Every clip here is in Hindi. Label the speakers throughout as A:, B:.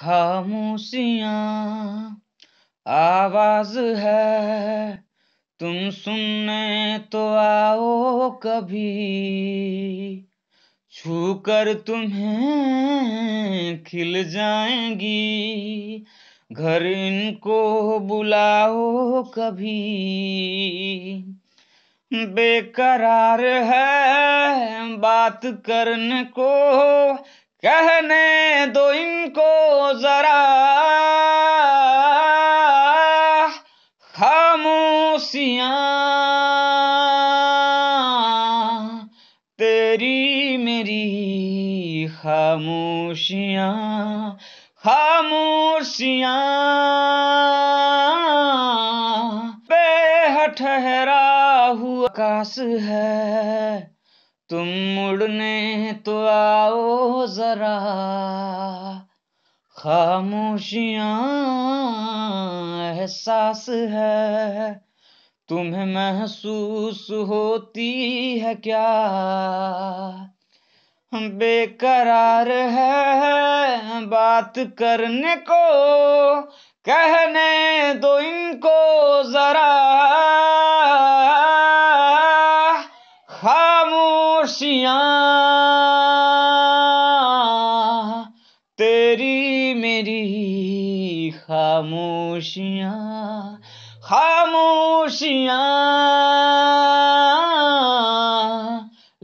A: खामोशियाँ आवाज है तुम सुनने तो आओ कभी छू कर तुम्हें खिल जाएंगी घर इनको बुलाओ कभी बेकरार है बात करने को कहने दोस्तियाँ तेरी मेरी खामोशियाँ खामोशियाँ पे ठहरा हुआ आकाश है तुम मुड़ने तो आओ जरा खामोशियाँ एहसास है तुम्हें महसूस होती है क्या बेकरार है बात करने को कहने दो इनको जरा खामोशियाँ तेरी मेरी खामोशियाँ खामोशियाँ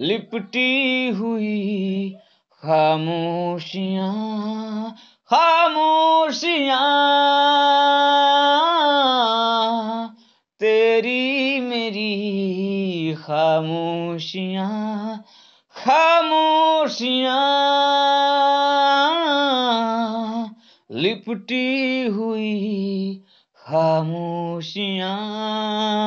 A: लिपटी हुई खामोशियाँ खामोशियाँ तेरी मेरी खामोशियाँ खामोशियाँ लिपटी हुई 喀木西啊。